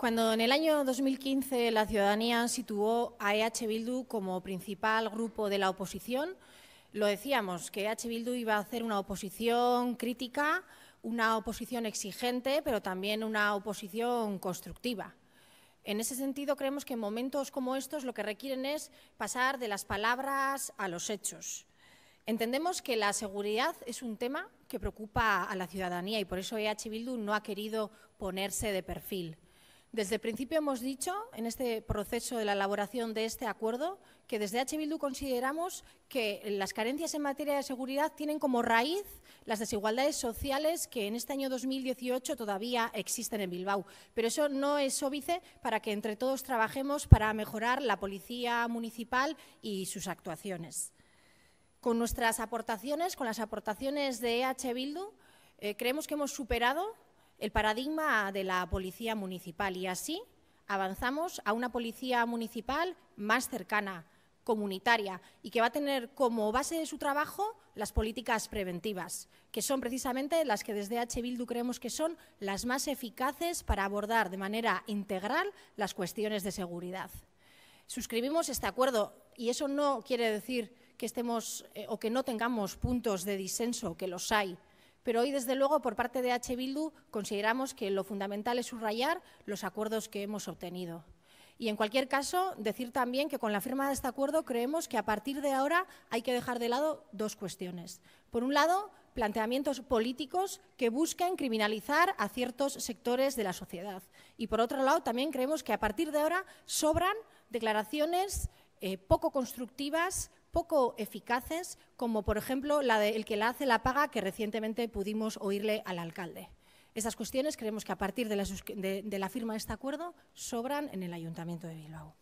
Cuando en el año 2015 la ciudadanía situó a EH Bildu como principal grupo de la oposición, lo decíamos, que EH Bildu iba a hacer una oposición crítica, una oposición exigente, pero también una oposición constructiva. En ese sentido, creemos que en momentos como estos lo que requieren es pasar de las palabras a los hechos. Entendemos que la seguridad es un tema que preocupa a la ciudadanía y por eso EH Bildu no ha querido ponerse de perfil. Desde el principio hemos dicho, en este proceso de la elaboración de este acuerdo, que desde H. Bildu consideramos que las carencias en materia de seguridad tienen como raíz las desigualdades sociales que en este año 2018 todavía existen en Bilbao. Pero eso no es óbice para que entre todos trabajemos para mejorar la policía municipal y sus actuaciones. Con nuestras aportaciones, con las aportaciones de H. Bildu, eh, creemos que hemos superado el paradigma de la policía municipal y así avanzamos a una policía municipal más cercana, comunitaria y que va a tener como base de su trabajo las políticas preventivas, que son precisamente las que desde H. Bildu creemos que son las más eficaces para abordar de manera integral las cuestiones de seguridad. Suscribimos este acuerdo y eso no quiere decir que estemos eh, o que no tengamos puntos de disenso, que los hay, pero hoy, desde luego, por parte de H. Bildu, consideramos que lo fundamental es subrayar los acuerdos que hemos obtenido. Y, en cualquier caso, decir también que con la firma de este acuerdo creemos que a partir de ahora hay que dejar de lado dos cuestiones. Por un lado, planteamientos políticos que buscan criminalizar a ciertos sectores de la sociedad. Y, por otro lado, también creemos que a partir de ahora sobran declaraciones eh, poco constructivas poco eficaces, como por ejemplo la que la hace la paga, que recientemente pudimos oírle al alcalde. Esas cuestiones creemos que a partir de de la firma de este acuerdo sobran en el Ayuntamiento de Bilbao.